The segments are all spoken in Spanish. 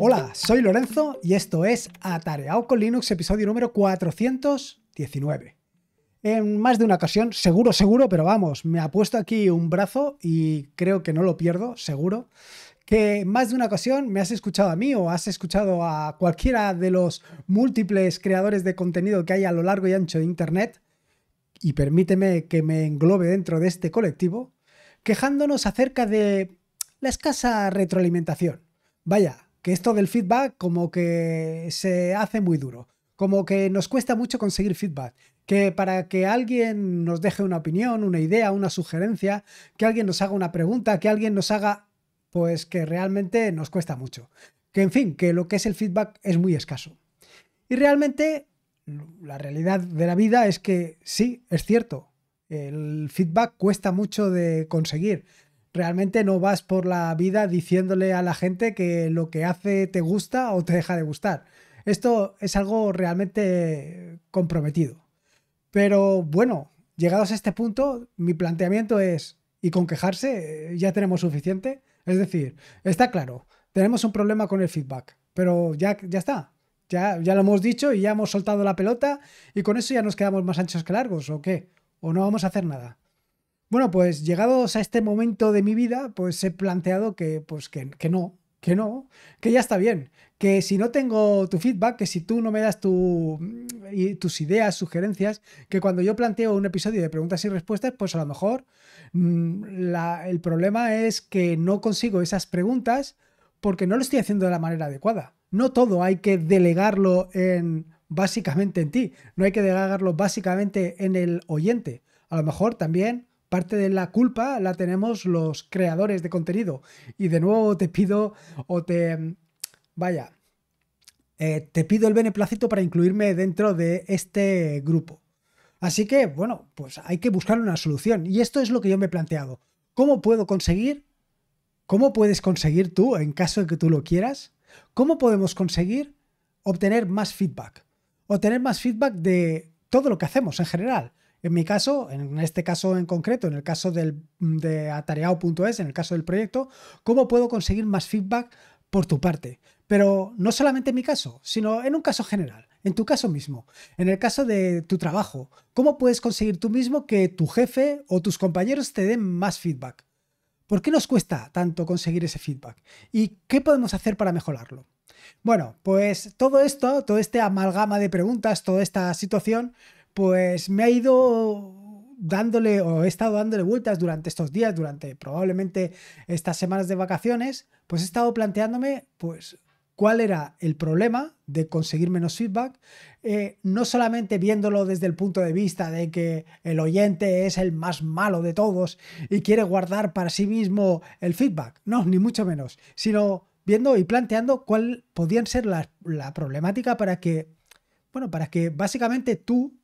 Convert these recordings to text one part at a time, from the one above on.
Hola, soy Lorenzo y esto es Atareado con Linux, episodio número 419. En más de una ocasión, seguro, seguro, pero vamos, me ha puesto aquí un brazo y creo que no lo pierdo, seguro, que en más de una ocasión me has escuchado a mí o has escuchado a cualquiera de los múltiples creadores de contenido que hay a lo largo y ancho de Internet, y permíteme que me englobe dentro de este colectivo, quejándonos acerca de la escasa retroalimentación. Vaya, que esto del feedback como que se hace muy duro, como que nos cuesta mucho conseguir feedback, que para que alguien nos deje una opinión, una idea, una sugerencia, que alguien nos haga una pregunta, que alguien nos haga, pues que realmente nos cuesta mucho. Que en fin, que lo que es el feedback es muy escaso. Y realmente la realidad de la vida es que sí, es cierto, el feedback cuesta mucho de conseguir, realmente no vas por la vida diciéndole a la gente que lo que hace te gusta o te deja de gustar. Esto es algo realmente comprometido. Pero bueno, llegados a este punto, mi planteamiento es, y con quejarse eh, ya tenemos suficiente. Es decir, está claro, tenemos un problema con el feedback, pero ya, ya está. Ya, ya lo hemos dicho y ya hemos soltado la pelota y con eso ya nos quedamos más anchos que largos, ¿o qué? ¿O no vamos a hacer nada? Bueno, pues llegados a este momento de mi vida, pues he planteado que, pues que, no, que no, que ya está bien, que si no tengo tu feedback, que si tú no me das tu, tus ideas, sugerencias, que cuando yo planteo un episodio de preguntas y respuestas, pues a lo mejor mm, el problema es que no consigo esas preguntas porque no lo estoy haciendo de la manera adecuada. No todo hay que delegarlo en básicamente en ti, no hay que delegarlo básicamente en el oyente. A lo mejor también parte de la culpa la tenemos los creadores de contenido. Y de nuevo te pido o te... Vaya, eh, te pido el beneplácito para incluirme dentro de este grupo. Así que, bueno, pues hay que buscar una solución. Y esto es lo que yo me he planteado. ¿Cómo puedo conseguir? ¿Cómo puedes conseguir tú, en caso de que tú lo quieras? ¿Cómo podemos conseguir obtener más feedback? Obtener más feedback de todo lo que hacemos en general. En mi caso, en este caso en concreto, en el caso mm, de atareado.es, en el caso del proyecto, cómo puedo conseguir más feedback por tu parte. Pero no solamente en mi caso, sino en un caso general, en tu caso mismo, en el caso de tu trabajo. ¿Cómo puedes conseguir tú mismo que tu jefe o tus compañeros te den más feedback? ¿Por qué nos cuesta tanto conseguir ese feedback? ¿Y qué podemos hacer para mejorarlo? Bueno, pues todo esto, todo este amalgama de preguntas, toda esta situación, pues me ha ido dándole o he estado dándole vueltas durante estos días, durante probablemente estas semanas de vacaciones, pues he estado planteándome pues cuál era el problema de conseguir menos feedback, eh, no solamente viéndolo desde el punto de vista de que el oyente es el más malo de todos y quiere guardar para sí mismo el feedback, no, ni mucho menos, sino viendo y planteando cuál podían ser la, la problemática para que, bueno, para que básicamente tú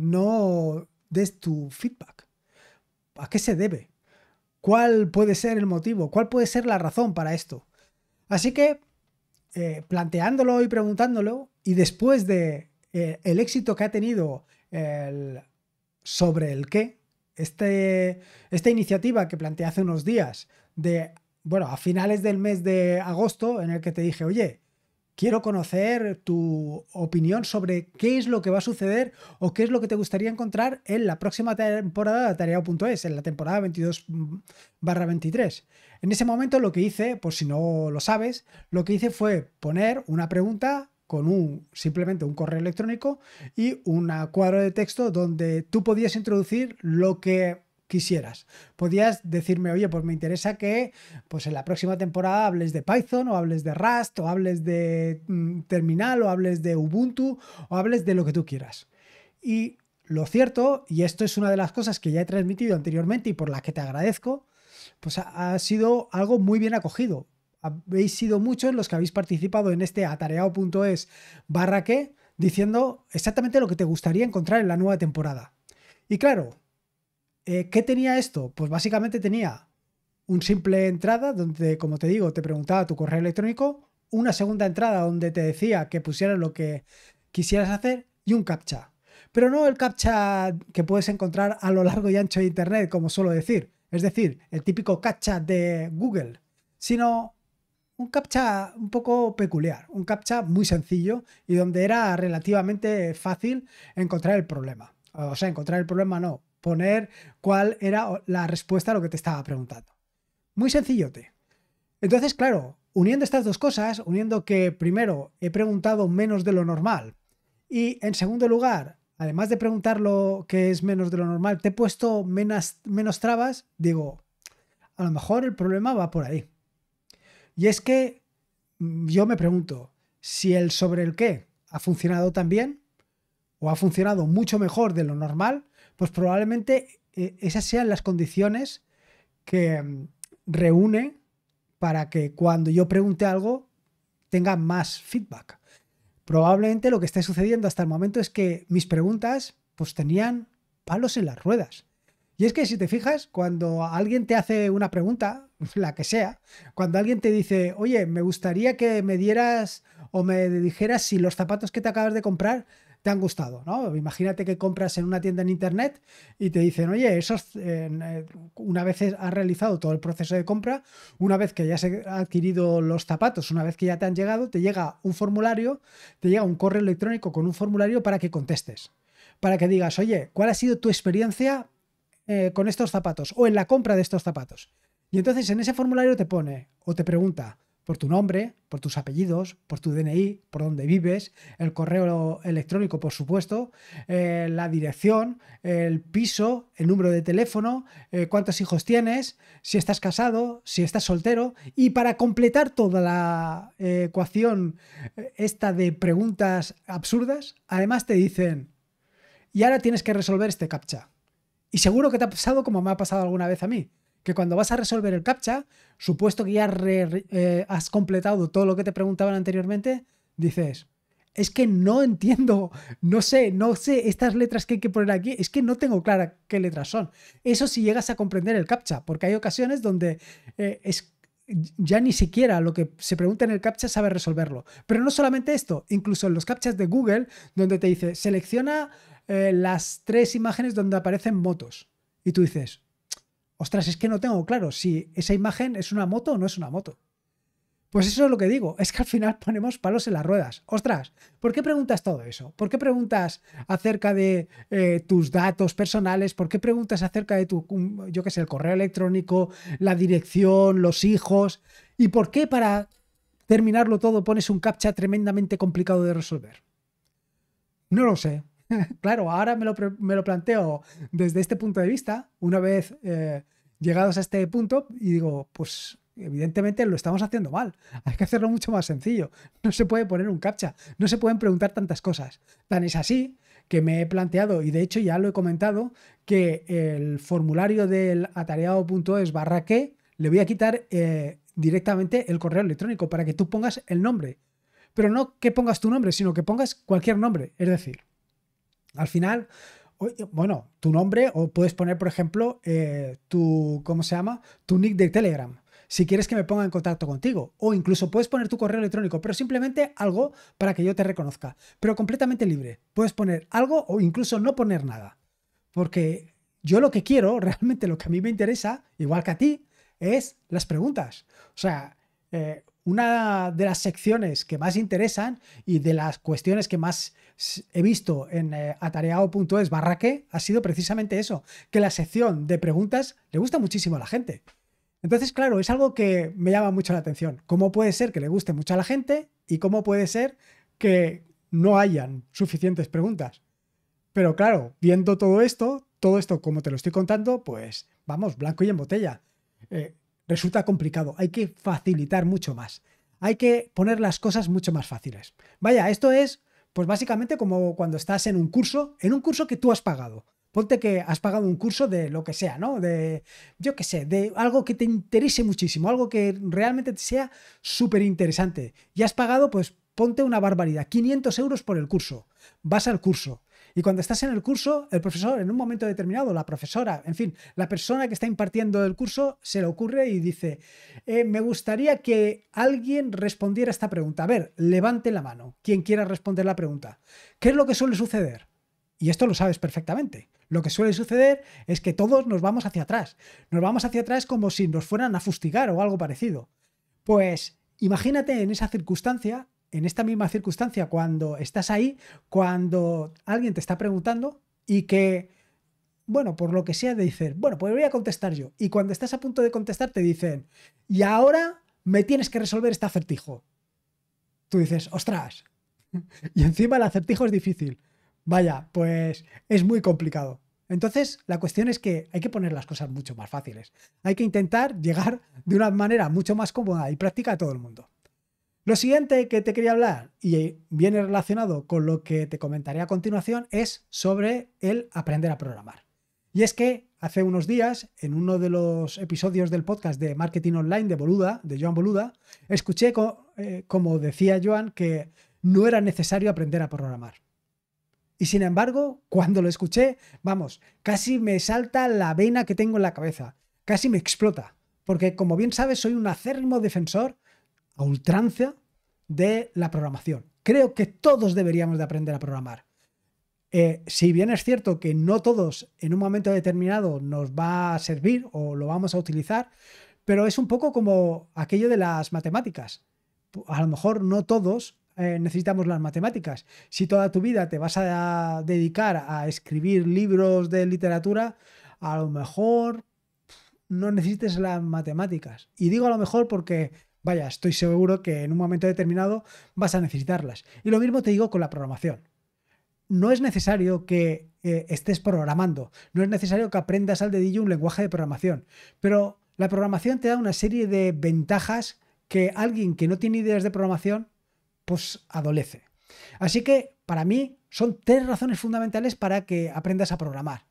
no des tu feedback. ¿A qué se debe? ¿Cuál puede ser el motivo? ¿Cuál puede ser la razón para esto? Así que, eh, planteándolo y preguntándolo, y después de eh, el éxito que ha tenido el, sobre el qué, este, esta iniciativa que planteé hace unos días, de, bueno, a finales del mes de agosto, en el que te dije, oye, Quiero conocer tu opinión sobre qué es lo que va a suceder o qué es lo que te gustaría encontrar en la próxima temporada de Atareado.es, en la temporada 22-23. Mm, en ese momento lo que hice, por si no lo sabes, lo que hice fue poner una pregunta con un simplemente un correo electrónico y un cuadro de texto donde tú podías introducir lo que quisieras. Podías decirme, oye, pues me interesa que pues en la próxima temporada hables de Python o hables de Rust o hables de mm, Terminal o hables de Ubuntu o hables de lo que tú quieras. Y lo cierto, y esto es una de las cosas que ya he transmitido anteriormente y por la que te agradezco, pues ha, ha sido algo muy bien acogido. Habéis sido muchos los que habéis participado en este atareado.es barra que diciendo exactamente lo que te gustaría encontrar en la nueva temporada. Y claro, eh, ¿Qué tenía esto? Pues básicamente tenía un simple entrada donde, como te digo, te preguntaba tu correo electrónico, una segunda entrada donde te decía que pusieras lo que quisieras hacer y un captcha. Pero no el captcha que puedes encontrar a lo largo y ancho de Internet, como suelo decir, es decir, el típico captcha de Google, sino un captcha un poco peculiar, un captcha muy sencillo y donde era relativamente fácil encontrar el problema. O sea, encontrar el problema no, poner cuál era la respuesta a lo que te estaba preguntando. Muy sencillote. Entonces, claro, uniendo estas dos cosas, uniendo que primero he preguntado menos de lo normal y en segundo lugar, además de preguntar lo que es menos de lo normal, te he puesto menos, menos trabas, digo, a lo mejor el problema va por ahí. Y es que mm, yo me pregunto si el sobre el qué ha funcionado tan bien o ha funcionado mucho mejor de lo normal, pues probablemente eh, esas sean las condiciones que mm, reúne para que cuando yo pregunte algo tenga más feedback. Probablemente lo que está sucediendo hasta el momento es que mis preguntas pues tenían palos en las ruedas. Y es que si te fijas, cuando alguien te hace una pregunta, la que sea, cuando alguien te dice, oye, me gustaría que me dieras o me dijeras si los zapatos que te acabas de comprar te han gustado, ¿no? Imagínate que compras en una tienda en internet y te dicen, oye, eh, una vez has realizado todo el proceso de compra, una vez que ya ha adquirido los zapatos, una vez que ya te han llegado, te llega un formulario, te llega un correo electrónico con un formulario para que contestes, para que digas, oye, ¿cuál ha sido tu experiencia eh, con estos zapatos o en la compra de estos zapatos? Y entonces en ese formulario te pone o te pregunta, por tu nombre, por tus apellidos, por tu DNI, por dónde vives, el correo electrónico, por supuesto, eh, la dirección, el piso, el número de teléfono, eh, cuántos hijos tienes, si estás casado, si estás soltero. Y para completar toda la eh, ecuación esta de preguntas absurdas, además te dicen, y ahora tienes que resolver este captcha. Y seguro que te ha pasado como me ha pasado alguna vez a mí que cuando vas a resolver el CAPTCHA, supuesto que ya eh, has completado todo lo que te preguntaban anteriormente, dices, es que no entiendo, no sé, no sé estas letras que hay que poner aquí, es que no tengo clara qué letras son. Eso si sí llegas a comprender el CAPTCHA, porque hay ocasiones donde eh, es, ya ni siquiera lo que se pregunta en el CAPTCHA sabe resolverlo. Pero no solamente esto, incluso en los CAPTCHAs de Google, donde te dice, selecciona eh, las tres imágenes donde aparecen motos. Y tú dices, ostras, es que no tengo claro si esa imagen es una moto o no es una moto. Pues eso es lo que digo, es que al final ponemos palos en las ruedas. Ostras, ¿por qué preguntas todo eso? ¿Por qué preguntas acerca de eh, tus datos personales? ¿Por qué preguntas acerca de tu, yo qué sé, el correo electrónico, la dirección, los hijos? ¿Y por qué para terminarlo todo pones un captcha tremendamente complicado de resolver? No lo sé, claro, ahora me lo, planteo desde este punto de vista, una vez eh, llegados a este punto, y digo, pues evidentemente lo estamos haciendo mal. Hay que hacerlo mucho más sencillo. No se puede poner un captcha, no se pueden preguntar tantas cosas. Tan es así que me he planteado, y de hecho ya lo he comentado, que el formulario del atareado.es barra que le voy a quitar eh, directamente el correo electrónico para que tú pongas el nombre. Pero no que pongas tu nombre, sino que pongas cualquier nombre. Es decir, al final, bueno, tu nombre o puedes poner, por ejemplo, eh, tu, ¿cómo se llama? Tu nick de Telegram. Si quieres que me ponga en contacto contigo, o incluso puedes poner tu correo electrónico, pero simplemente algo para que yo te reconozca, pero completamente libre. Puedes poner algo o incluso no poner nada. Porque yo lo que quiero, realmente lo que a mí me interesa, igual que a ti, es las preguntas. O sea, eh, una de las secciones que más interesan y de las cuestiones que más he visto en eh, atareado.es barra que ha sido precisamente eso, que la sección de preguntas le gusta muchísimo a la gente. Entonces, claro, es algo que me llama mucho la atención. ¿Cómo puede ser que le guste mucho a la gente y cómo puede ser que no hayan suficientes preguntas? Pero claro, viendo todo esto, todo esto como te lo estoy contando, pues vamos, blanco y en botella. Eh, resulta complicado. Hay que facilitar mucho más. Hay que poner las cosas mucho más fáciles. Vaya, esto es, pues básicamente como cuando estás en un curso, en un curso que tú has pagado. Ponte que has pagado un curso de lo que sea, ¿no? De, yo qué sé, de algo que te interese muchísimo, algo que realmente te sea súper interesante. Y has pagado, pues ponte una barbaridad, 500 euros por el curso. Vas al curso, y cuando estás en el curso, el profesor en un momento determinado, la profesora, en fin, la persona que está impartiendo el curso, se le ocurre y dice, eh, me gustaría que alguien respondiera esta pregunta. A ver, levante la mano, quien quiera responder la pregunta. ¿Qué es lo que suele suceder? Y esto lo sabes perfectamente. Lo que suele suceder es que todos nos vamos hacia atrás. Nos vamos hacia atrás como si nos fueran a fustigar o algo parecido. Pues imagínate en esa circunstancia en esta misma circunstancia, cuando estás ahí, cuando alguien te está preguntando y que, bueno, por lo que sea, te dicen, bueno, pues voy a contestar yo. Y cuando estás a punto de contestar, te dicen, y ahora me tienes que resolver este acertijo. Tú dices, ostras. y encima el acertijo es difícil. Vaya, pues es muy complicado. Entonces, la cuestión es que hay que poner las cosas mucho más fáciles. Hay que intentar llegar de una manera mucho más cómoda y práctica a todo el mundo. Lo siguiente que te quería hablar y viene relacionado con lo que te comentaré a continuación es sobre el aprender a programar. Y es que hace unos días, en uno de los episodios del podcast de Marketing Online de Boluda, de Joan Boluda, escuché, eh, como decía Joan, que no era necesario aprender a programar. Y sin embargo, cuando lo escuché, vamos, casi me salta la veina que tengo en la cabeza, casi me explota, porque como bien sabes, soy un acérrimo defensor a ultrancia de la programación. Creo que todos deberíamos de aprender a programar. Eh, si bien es cierto que no todos en un momento determinado nos va a servir o lo vamos a utilizar, pero es un poco como aquello de las matemáticas. A lo mejor no todos eh, necesitamos las matemáticas. Si toda tu vida te vas a dedicar a escribir libros de literatura, a lo mejor no necesites las matemáticas. Y digo a lo mejor porque Vaya, estoy seguro que en un momento determinado vas a necesitarlas. Y lo mismo te digo con la programación. No es necesario que eh, estés programando, no es necesario que aprendas al dedillo un lenguaje de programación, pero la programación te da una serie de ventajas que alguien que no tiene ideas de programación, pues adolece. Así que, para mí, son tres razones fundamentales para que aprendas a programar,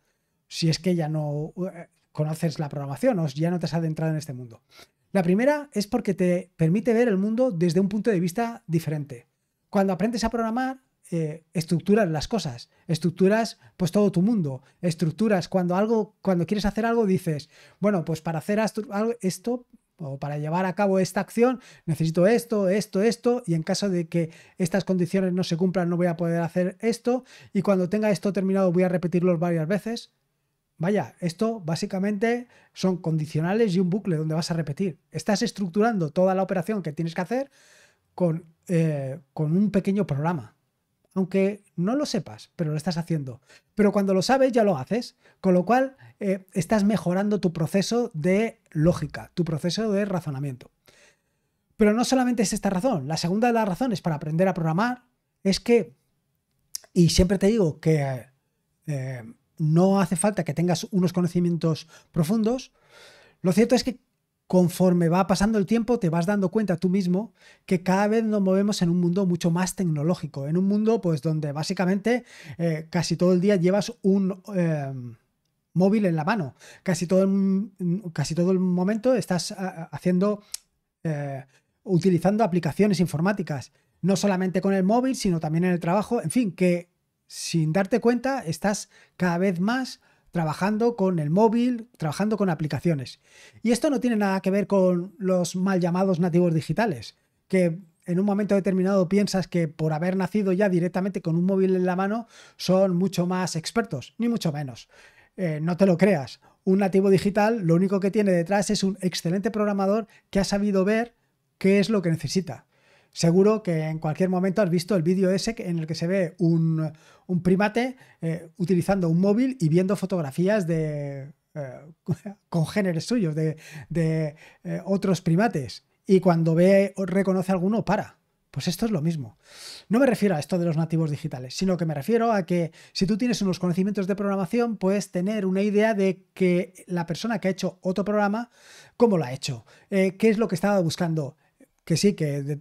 si es que ya no eh, conoces la programación o ya no te has adentrado en este mundo. La primera es porque te permite ver el mundo desde un punto de vista diferente. Cuando aprendes a programar, eh, estructuras las cosas, estructuras pues todo tu mundo, estructuras cuando algo, cuando quieres hacer algo dices, bueno, pues para hacer esto o para llevar a cabo esta acción necesito esto, esto, esto y en caso de que estas condiciones no se cumplan no voy a poder hacer esto y cuando tenga esto terminado voy a repetirlo varias veces. Vaya, esto básicamente son condicionales y un bucle donde vas a repetir. Estás estructurando toda la operación que tienes que hacer con, eh, un pequeño programa. Aunque no lo sepas, pero lo estás haciendo. Pero cuando lo sabes ya lo haces. Con lo cual eh, estás mejorando tu proceso de lógica, tu proceso de razonamiento. Pero no solamente es esta razón. La segunda de las razones para aprender a programar es que, y siempre te digo que... Eh, no hace falta que tengas unos conocimientos profundos, lo cierto es que conforme va pasando el tiempo te vas dando cuenta tú mismo que cada vez nos movemos en un mundo mucho más tecnológico, en un mundo pues donde básicamente eh, casi todo el día llevas un... Eh, móvil en la mano. Casi todo el, casi todo el momento estás eh, haciendo, utilizando aplicaciones informáticas, no solamente con el móvil, sino también en el trabajo. En fin, que sin darte cuenta, estás cada vez más trabajando con el móvil, trabajando con aplicaciones. Y esto no tiene nada que ver con los mal llamados nativos digitales, que en un momento determinado piensas que por haber nacido ya directamente con un móvil en la mano son mucho más expertos, ni mucho menos. Eh, no te lo creas. Un nativo digital lo único que tiene detrás es un excelente programador que ha sabido ver qué es lo que necesita. Seguro que en cualquier momento has visto el vídeo ese en el que se ve un, primate eh, utilizando un móvil y viendo fotografías de eh, congéneres suyos, de, eh, otros primates. Y cuando ve o reconoce alguno, para. Pues esto es lo mismo. No me refiero a esto de los nativos digitales, sino que me refiero a que si tú tienes unos conocimientos de programación, puedes tener una idea de que la persona que ha hecho otro programa, cómo lo ha hecho, qué es lo que estaba buscando. Que sí, que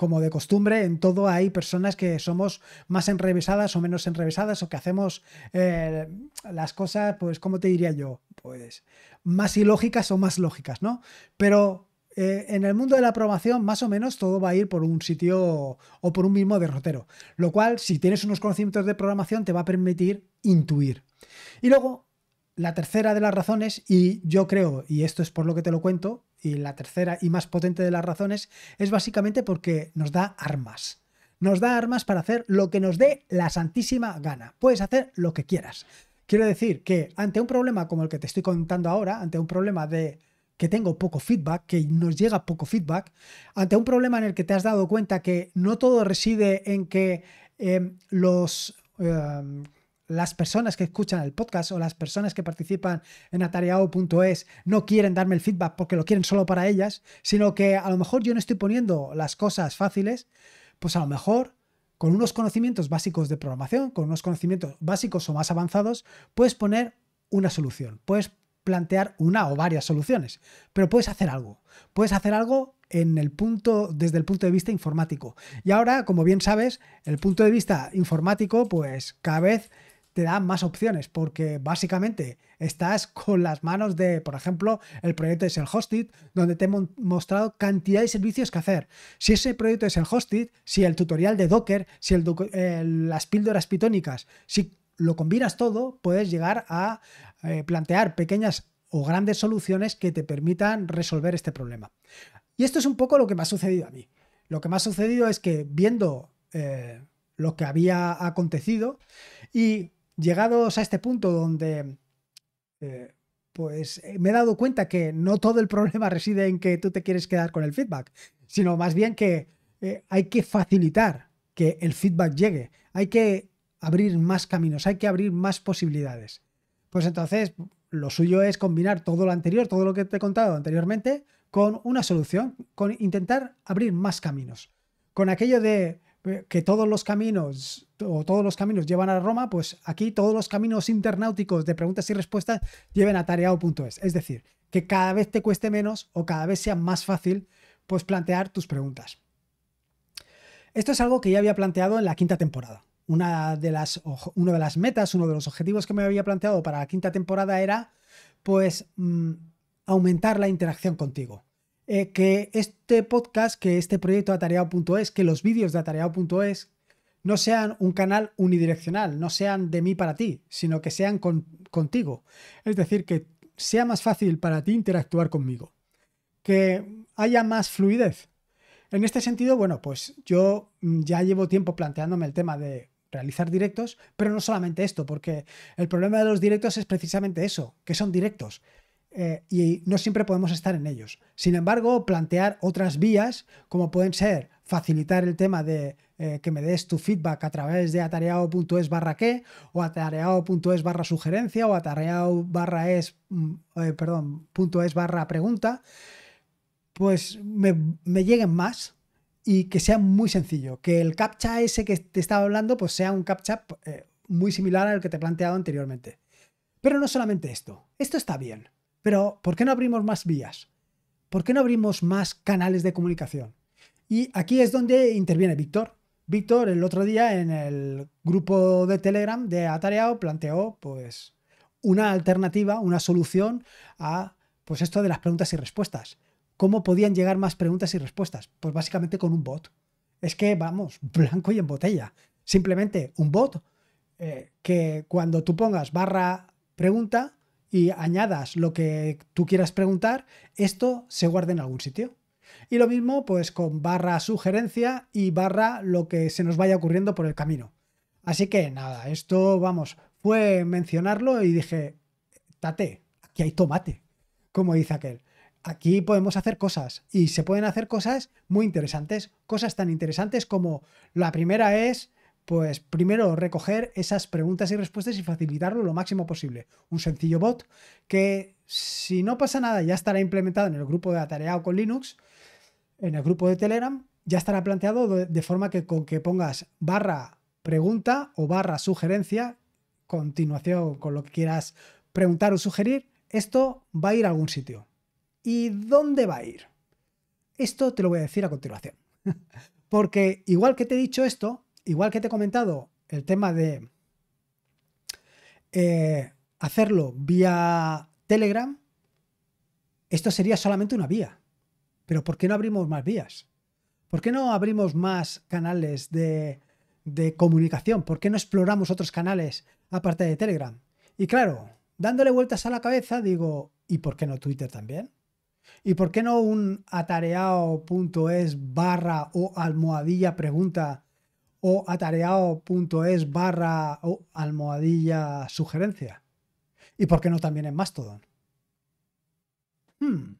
como de costumbre, en todo hay personas que somos más enrevesadas o menos enrevesadas o que hacemos eh, las cosas, pues, ¿cómo te diría yo? Pues más ilógicas o más lógicas, ¿no? Pero eh, en el mundo de la programación, más o menos, todo va a ir por un sitio o por un mismo derrotero. Lo cual, si tienes unos conocimientos de programación, te va a permitir intuir. Y luego, la tercera de las razones, y yo creo, y esto es por lo que te lo cuento, y la tercera y más potente de las razones es básicamente porque nos da armas. Nos da armas para hacer lo que nos dé la santísima gana. Puedes hacer lo que quieras. Quiero decir que ante un problema como el que te estoy contando ahora, ante un problema de que tengo poco feedback, que nos llega poco feedback, ante un problema en el que te has dado cuenta que no todo reside en que em, los... Em, las personas que escuchan el podcast o las personas que participan en atareao.es no quieren darme el feedback porque lo quieren solo para ellas, sino que a lo mejor yo no estoy poniendo las cosas fáciles, pues a lo mejor con unos conocimientos básicos de programación, con unos conocimientos básicos o más avanzados, puedes poner una solución, puedes plantear una o varias soluciones, pero puedes hacer algo, puedes hacer algo en el punto, desde el punto de vista informático. Y ahora, como bien sabes, el punto de vista informático, pues cada vez te da más opciones, porque básicamente estás con las manos de, por ejemplo, el proyecto de self-hosted, donde te he mostrado cantidad de servicios que hacer. Si ese proyecto es el hosted, si el tutorial de Docker, si las píldoras pitónicas, si lo combinas todo, puedes llegar a eh, plantear pequeñas o grandes soluciones que te permitan resolver este problema. Y esto es un poco lo que me ha sucedido a mí. Lo que me ha sucedido es que viendo eh, lo que había acontecido y llegados a este punto donde... Eh, pues eh, me he dado cuenta que no todo el problema reside en que tú te quieres quedar con el feedback, sino más bien que eh, hay que facilitar que el feedback llegue, hay que abrir más caminos, hay que abrir más posibilidades. Pues entonces lo suyo es combinar todo lo anterior, todo lo que te he contado anteriormente, con una solución, con intentar abrir más caminos, con aquello de que todos los caminos o todos los caminos llevan a Roma, pues aquí todos los caminos internáuticos de preguntas y respuestas lleven a tareao.es. Es decir, que cada vez te cueste menos o cada vez sea más fácil pues plantear tus preguntas. Esto es algo que ya había planteado en la quinta temporada. Una de las, uno de las metas, uno de los objetivos que me había planteado para la quinta temporada era pues mm, aumentar la interacción contigo. Eh, que este podcast, que este proyecto atareado.es, que los vídeos de atareado.es, no sean un canal unidireccional, no sean de mí para ti, sino que sean contigo. Es decir, que sea más fácil para ti interactuar conmigo, que haya más fluidez. En este sentido, bueno, pues yo mm, ya llevo tiempo planteándome el tema de realizar directos, pero no solamente esto, porque el problema de los directos es precisamente eso, que son directos. Eh, y no siempre podemos estar en ellos. Sin embargo, plantear otras vías, como pueden ser facilitar el tema de eh, que me des tu feedback a través de atareado.es barra qué, o atareado.es barra sugerencia, o atareado barra mm, eh, perdón, es pregunta, pues me, lleguen más, y que sea muy sencillo. Que el captcha ese que te estaba hablando, pues sea un captcha muy similar al que te he planteado anteriormente. Pero no solamente esto, esto está bien. Pero ¿por qué no abrimos más vías? ¿Por qué no abrimos más canales de comunicación? Y aquí es donde interviene Víctor. Víctor el otro día en el grupo de Telegram de Atareado planteó pues una alternativa, una solución a pues esto de las preguntas y respuestas. ¿Cómo podían llegar más preguntas y respuestas? Pues básicamente con un bot. Es que vamos, blanco y en botella. Simplemente un bot eh, que cuando tú pongas barra pregunta, y añadas lo que tú quieras preguntar, esto se guarda en algún sitio. Y lo mismo pues con barra sugerencia y barra lo que se nos vaya ocurriendo por el camino. Así que nada, esto vamos, fue mencionarlo y dije, tate, aquí hay tomate, como dice aquel. Aquí podemos hacer cosas y se pueden hacer cosas muy interesantes, cosas tan interesantes como la primera es pues primero recoger esas preguntas y respuestas y facilitarlo lo máximo posible. Un sencillo bot que si no pasa nada ya estará implementado en el grupo de Atareado con Linux, en el grupo de Telegram, ya estará planteado de, forma que con que pongas barra pregunta o barra sugerencia, continuación con lo que quieras preguntar o sugerir, esto va a ir a algún sitio. ¿Y dónde va a ir? Esto te lo voy a decir a continuación. Porque igual que te he dicho esto, igual que te he comentado, el tema de eh, hacerlo vía Telegram, esto sería solamente una vía. Pero ¿por qué no abrimos más vías? ¿Por qué no abrimos más canales de, comunicación? ¿Por qué no exploramos otros canales aparte de Telegram? Y claro, dándole vueltas a la cabeza, digo, ¿y por qué no Twitter también? ¿Y por qué no un atareado.es barra o almohadilla pregunta o atareado.es barra o almohadilla sugerencia. ¿Y por qué no también en Mastodon? Hmm.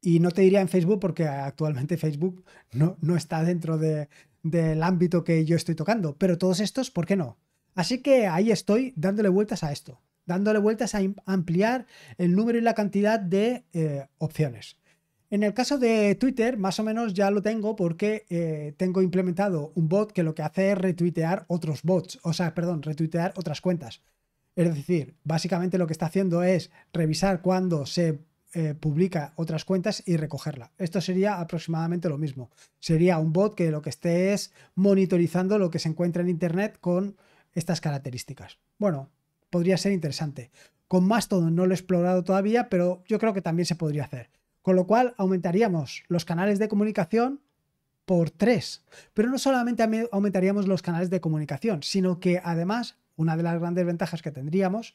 Y no te diría en Facebook porque actualmente Facebook no, está dentro de, del ámbito que yo estoy tocando, pero todos estos, ¿por qué no? Así que ahí estoy dándole vueltas a esto, dándole vueltas a ampliar el número y la cantidad de eh, opciones. En el caso de Twitter, más o menos ya lo tengo porque eh, tengo implementado un bot que lo que hace es retuitear otros bots, o sea, perdón, retuitear otras cuentas. Es decir, básicamente lo que está haciendo es revisar cuando se eh, publica otras cuentas y recogerla. Esto sería aproximadamente lo mismo. Sería un bot que lo que esté es monitorizando lo que se encuentra en Internet con estas características. Bueno, podría ser interesante. Con Mastodon no lo he explorado todavía, pero yo creo que también se podría hacer. Con lo cual aumentaríamos los canales de comunicación por tres. Pero no solamente aumentaríamos los canales de comunicación, sino que además una de las grandes ventajas que tendríamos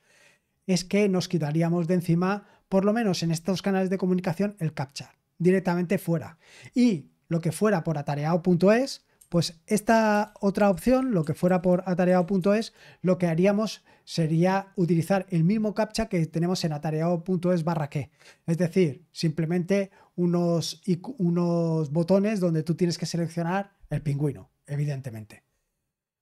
es que nos quitaríamos de encima, por lo menos en estos canales de comunicación, el captcha directamente fuera. Y lo que fuera por atareado.es pues esta otra opción, lo que fuera por atareado.es, lo que haríamos sería utilizar el mismo captcha que tenemos en atareado.es barra que. Es decir, simplemente unos, unos botones donde tú tienes que seleccionar el pingüino, evidentemente.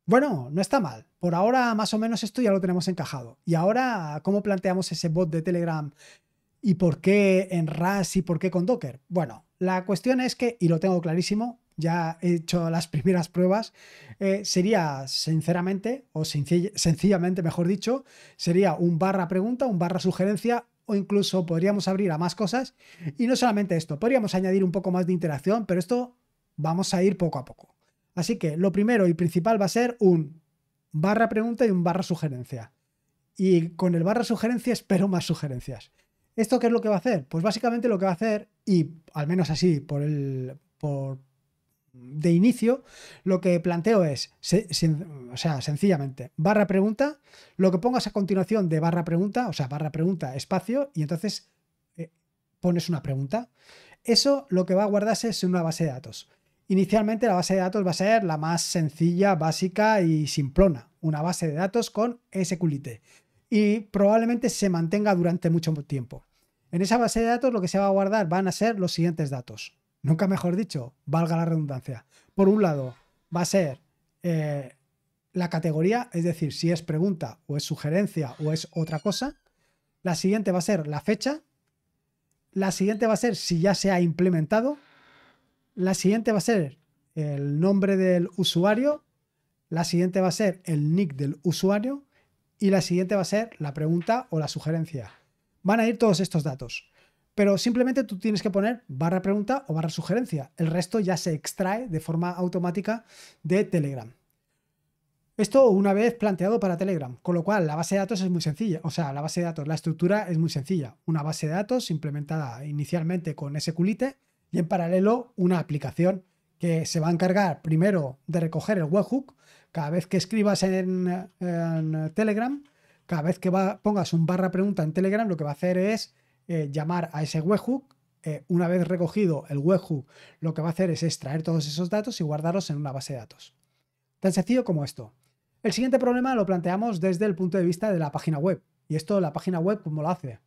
Bueno, no está mal. Por ahora más o menos esto ya lo tenemos encajado. Y ahora, ¿cómo planteamos ese bot de Telegram? ¿Y por qué en RAS y por qué con Docker? Bueno, la cuestión es que, y lo tengo clarísimo, ya he hecho las primeras pruebas, eh, sería sinceramente, o sencillamente mejor dicho, sería un barra pregunta, un barra sugerencia o incluso podríamos abrir a más cosas. Y no solamente esto, podríamos añadir un poco más de interacción, pero esto vamos a ir poco a poco. Así que lo primero y principal va a ser un barra pregunta y un barra sugerencia. Y con el barra sugerencia espero más sugerencias. ¿Esto qué es lo que va a hacer? Pues básicamente lo que va a hacer, y al menos así por el, por, de inicio, lo que planteo es, o sea, sencillamente, barra pregunta, lo que pongas a continuación de barra pregunta, o sea, barra pregunta, espacio, y entonces eh, pones una pregunta. Eso lo que va a guardarse es una base de datos. Inicialmente la base de datos va a ser la más sencilla, básica y simplona, una base de datos con SQLite. Y probablemente se mantenga durante mucho tiempo. En esa base de datos lo que se va a guardar van a ser los siguientes datos nunca mejor dicho, valga la redundancia. Por un lado, va a ser eh, la categoría, es decir, si es pregunta o es sugerencia o es otra cosa. La siguiente va a ser la fecha. La siguiente va a ser si ya se ha implementado. La siguiente va a ser el nombre del usuario. La siguiente va a ser el nick del usuario. Y la siguiente va a ser la pregunta o la sugerencia. Van a ir todos estos datos. Pero simplemente tú tienes que poner barra pregunta o barra sugerencia. El resto ya se extrae de forma automática de Telegram. Esto una vez planteado para Telegram, con lo cual la base de datos es muy sencilla, o sea, la base de datos, la estructura es muy sencilla. Una base de datos implementada inicialmente con SQLite y en paralelo una aplicación que se va a encargar primero de recoger el webhook cada vez que escribas en, Telegram, cada vez que pongas un barra pregunta en Telegram, lo que va a hacer es eh, llamar a ese webhook. Eh, una vez recogido el webhook, lo que va a hacer es extraer todos esos datos y guardarlos en una base de datos. Tan sencillo como esto. El siguiente problema lo planteamos desde el punto de vista de la página web. ¿Y esto la página web cómo lo hace?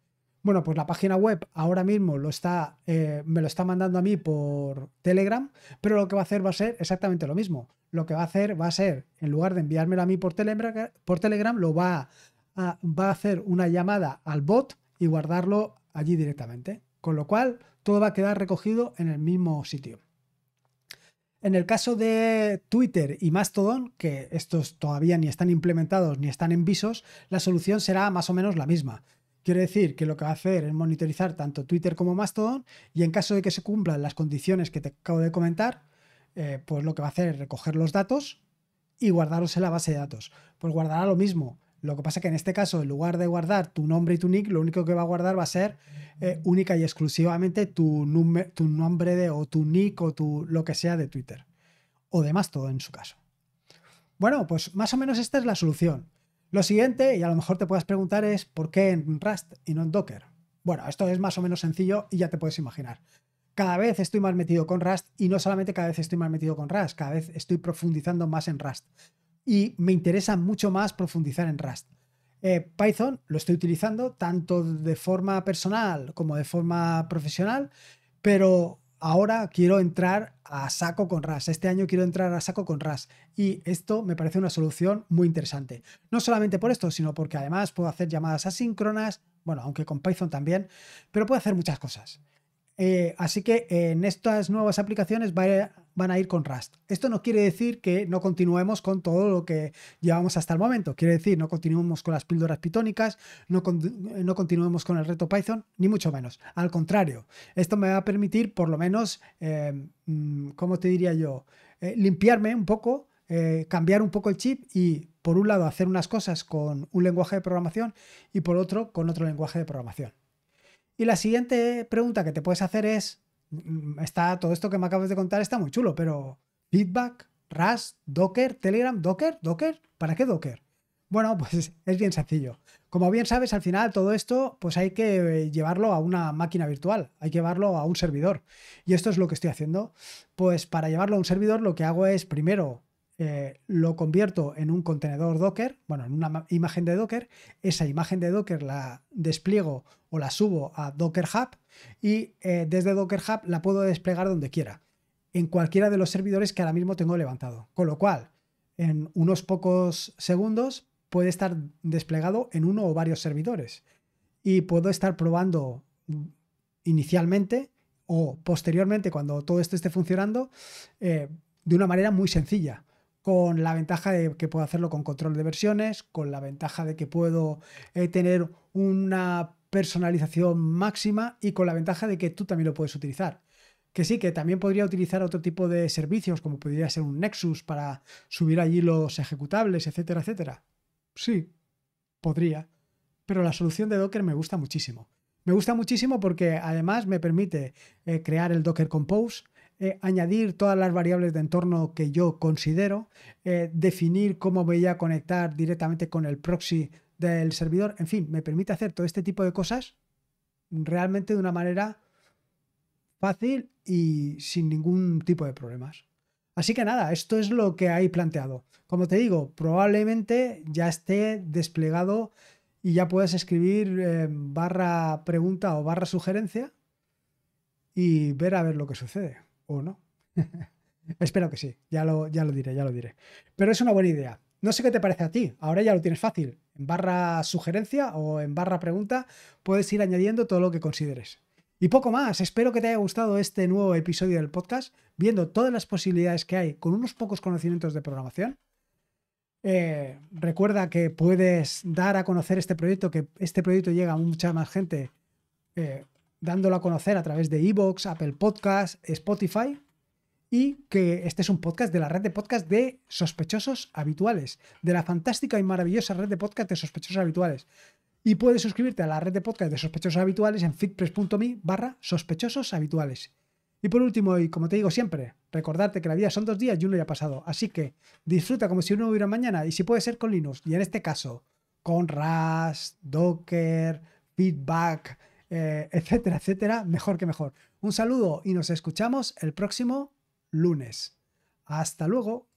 Bueno, pues la página web ahora mismo lo está, eh, me lo está mandando a mí por Telegram, pero lo que va a hacer va a ser exactamente lo mismo. Lo que va a hacer va a ser, en lugar de enviármelo a mí por Telegram, lo va va a hacer una llamada al bot y guardarlo allí directamente. Con lo cual, todo va a quedar recogido en el mismo sitio. En el caso de Twitter y Mastodon, que estos todavía ni están implementados ni están en visos, la solución será más o menos la misma. Quiere decir que lo que va a hacer es monitorizar tanto Twitter como Mastodon y en caso de que se cumplan las condiciones que te acabo de comentar, eh, pues lo que va a hacer es recoger los datos y guardarlos en la base de datos. Pues guardará lo mismo lo que pasa es que en este caso, en lugar de guardar tu nombre y tu nick, lo único que va a guardar va a ser eh, única y exclusivamente tu, nombre de, o tu nick o lo que sea de Twitter. O demás todo en su caso. Bueno, pues más o menos esta es la solución. Lo siguiente, y a lo mejor te puedas preguntar, es ¿por qué en Rust y no en Docker? Bueno, esto es más o menos sencillo y ya te puedes imaginar. Cada vez estoy más metido con Rust y no solamente cada vez estoy más metido con Rust, cada vez estoy profundizando más en Rust y me interesa mucho más profundizar en Rust. Eh, Python lo estoy utilizando tanto de forma personal como de forma profesional, pero ahora quiero entrar a saco con Rust. Este año quiero entrar a saco con Rust. Y esto me parece una solución muy interesante. No solamente por esto, sino porque además puedo hacer llamadas asíncronas, bueno, aunque con Python también, pero puedo hacer muchas cosas. Eh, así que en estas nuevas aplicaciones van a ir con Rust. Esto no quiere decir que no continuemos con todo lo que llevamos hasta el momento. Quiere decir, no continuemos con las píldoras pitónicas, no, continuemos con el reto Python, ni mucho menos. Al contrario, esto me va a permitir, por lo menos, eh, mm, ¿cómo te diría yo? Eh, limpiarme un poco, cambiar un poco el chip y, por un lado, hacer unas cosas con un lenguaje de programación y, por otro, con otro lenguaje de programación. Y la siguiente pregunta que te puedes hacer es, mm, está todo esto que me acabas de contar está muy chulo, pero feedback, RAS, Docker, Telegram, Docker, Docker, ¿para qué Docker? Bueno, pues es bien sencillo. Como bien sabes, al final todo esto pues hay que llevarlo a una máquina virtual, hay que llevarlo a un servidor. Y esto es lo que estoy haciendo. Pues para llevarlo a un servidor lo que hago es primero eh, lo convierto en un contenedor Docker, bueno, en una imagen de Docker, esa imagen de Docker la despliego o la subo a Docker Hub y eh, desde Docker Hub la puedo desplegar donde quiera, en cualquiera de los servidores que ahora mismo tengo levantado. Con lo cual, en unos pocos segundos puede estar desplegado en uno o varios servidores y puedo estar probando inicialmente o posteriormente cuando todo esto esté funcionando eh, de una manera muy sencilla con la ventaja de que puedo hacerlo con control de versiones, con la ventaja de que puedo eh, tener una personalización máxima y con la ventaja de que tú también lo puedes utilizar. Que sí, que también podría utilizar otro tipo de servicios, como podría ser un Nexus para subir allí los ejecutables, etcétera, etcétera. Sí, podría. Pero la solución de Docker me gusta muchísimo. Me gusta muchísimo porque además me permite eh, crear el Docker Compose, eh, añadir todas las variables de entorno que yo considero, eh, definir cómo voy a conectar directamente con el proxy del servidor, en fin, me permite hacer todo este tipo de cosas realmente de una manera fácil y sin ningún tipo de problemas. Así que nada, esto es lo que hay planteado. Como te digo, probablemente ya esté desplegado y ya puedes escribir eh, barra pregunta o barra sugerencia y ver a ver lo que sucede o no. Espero que sí, ya lo, ya lo diré, ya lo diré. Pero es una buena idea. No sé qué te parece a ti, ahora ya lo tienes fácil. En barra sugerencia o en barra pregunta puedes ir añadiendo todo lo que consideres. Y poco más, espero que te haya gustado este nuevo episodio del podcast, viendo todas las posibilidades que hay con unos pocos conocimientos de programación. Eh, recuerda que puedes dar a conocer este proyecto, que este proyecto llega a mucha más gente eh, dándolo a conocer a través de Evox, Apple Podcast, Spotify. Y que este es un podcast de la red de podcast de sospechosos habituales, de la fantástica y maravillosa red de podcast de sospechosos habituales. Y puedes suscribirte a la red de podcast de sospechosos habituales en fitpress.me barra sospechosos habituales. Y por último, y como te digo siempre, recordarte que la vida son dos días y uno ya ha pasado. Así que disfruta como si uno hubiera mañana y si puede ser con Linux, y en este caso, con RAS, Docker, Feedback, eh, etcétera, etcétera, mejor que mejor. Un saludo y nos escuchamos el próximo lunes. Hasta luego.